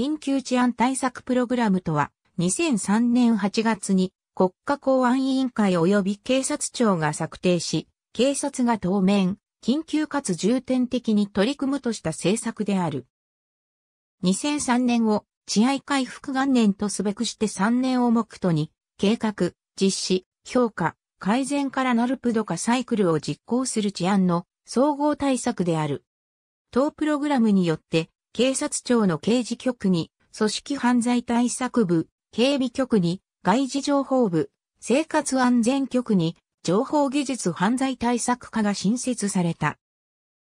緊急治安対策プログラムとは、2003年8月に国家公安委員会及び警察庁が策定し、警察が当面、緊急かつ重点的に取り組むとした政策である。2003年を治安回復元年とすべくして3年を目途に、計画、実施、評価、改善からなるプド化サイクルを実行する治安の総合対策である。当プログラムによって警察庁の刑事局に、組織犯罪対策部、警備局に、外事情報部、生活安全局に、情報技術犯罪対策課が新設された。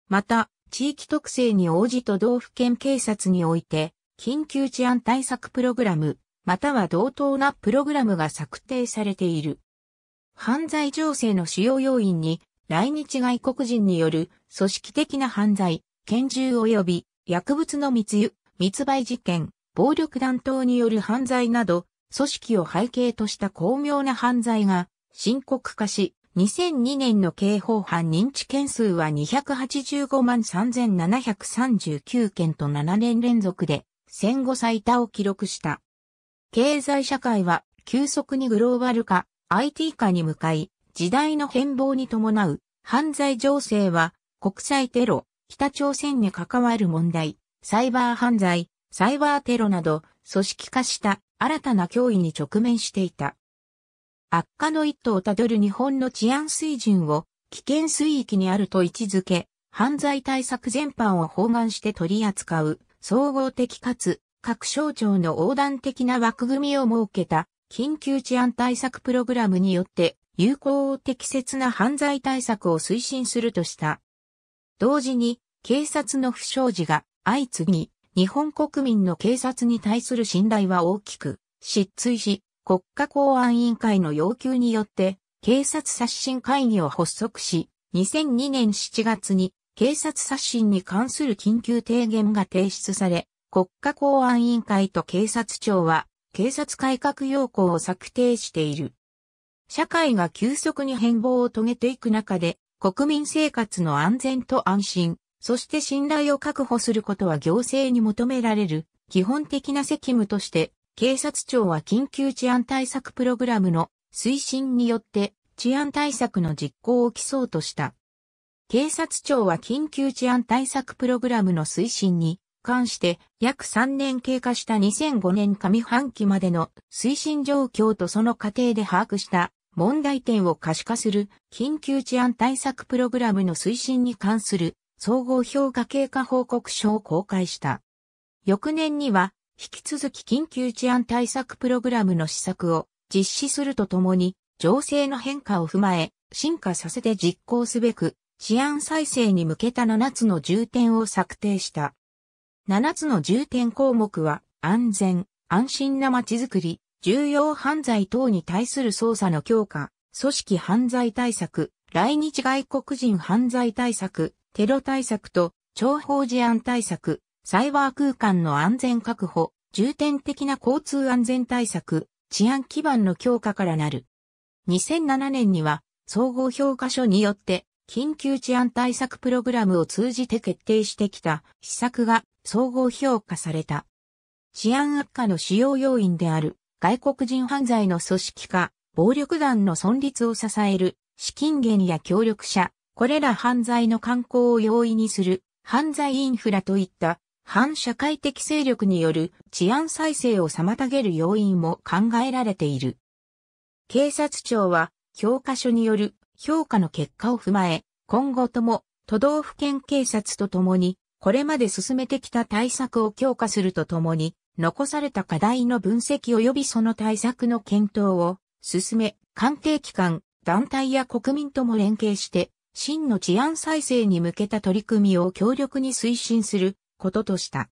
また、地域特性に応じ都道府県警察において、緊急治安対策プログラム、または同等なプログラムが策定されている。犯罪情勢の主要要因に、来日外国人による組織的な犯罪、拳銃及び薬物の密輸、密売事件、暴力団等による犯罪など、組織を背景とした巧妙な犯罪が深刻化し、2002年の刑法犯認知件数は285万3739件と7年連続で戦後最多を記録した。経済社会は急速にグローバル化、IT 化に向かい、時代の変貌に伴う犯罪情勢は国際テロ、北朝鮮に関わる問題、サイバー犯罪、サイバーテロなど、組織化した新たな脅威に直面していた。悪化の一途をたどる日本の治安水準を危険水域にあると位置づけ、犯罪対策全般を包含して取り扱う、総合的かつ各省庁の横断的な枠組みを設けた緊急治安対策プログラムによって有効適切な犯罪対策を推進するとした。同時に、警察の不祥事が相次ぎ、日本国民の警察に対する信頼は大きく失墜し、国家公安委員会の要求によって、警察刷新会議を発足し、2002年7月に警察刷新に関する緊急提言が提出され、国家公安委員会と警察庁は、警察改革要項を策定している。社会が急速に変貌を遂げていく中で、国民生活の安全と安心、そして信頼を確保することは行政に求められる基本的な責務として、警察庁は緊急治安対策プログラムの推進によって治安対策の実行を競うとした。警察庁は緊急治安対策プログラムの推進に関して約3年経過した2005年上半期までの推進状況とその過程で把握した問題点を可視化する緊急治安対策プログラムの推進に関する総合評価経過報告書を公開した。翌年には、引き続き緊急治安対策プログラムの施策を実施するとともに、情勢の変化を踏まえ、進化させて実行すべく、治安再生に向けた7つの重点を策定した。7つの重点項目は、安全、安心な街づくり、重要犯罪等に対する捜査の強化、組織犯罪対策、来日外国人犯罪対策、テロ対策と、情報事案対策、サイバー空間の安全確保、重点的な交通安全対策、治安基盤の強化からなる。2007年には、総合評価書によって、緊急治安対策プログラムを通じて決定してきた施策が総合評価された。治安悪化の主要要因である外国人犯罪の組織化、暴力団の存立を支える、資金源や協力者、これら犯罪の慣行を容易にする、犯罪インフラといった反社会的勢力による治安再生を妨げる要因も考えられている。警察庁は教科書による評価の結果を踏まえ、今後とも都道府県警察とともにこれまで進めてきた対策を強化するとともに残された課題の分析及びその対策の検討を進め、官邸機関、団体や国民とも連携して、真の治安再生に向けた取り組みを強力に推進することとした。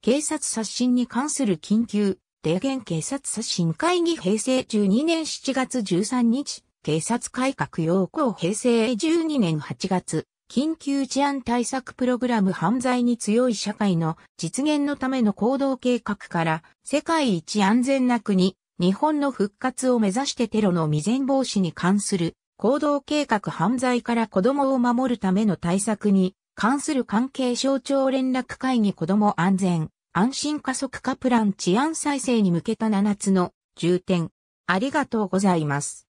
警察刷新に関する緊急、提言警察刷新会議平成12年7月13日、警察改革要項平成12年8月緊急治安対策プログラム犯罪に強い社会の実現のための行動計画から世界一安全な国、日本の復活を目指してテロの未然防止に関する行動計画犯罪から子供を守るための対策に関する関係省庁連絡会議子供安全安心加速化プラン治安再生に向けた7つの重点ありがとうございます。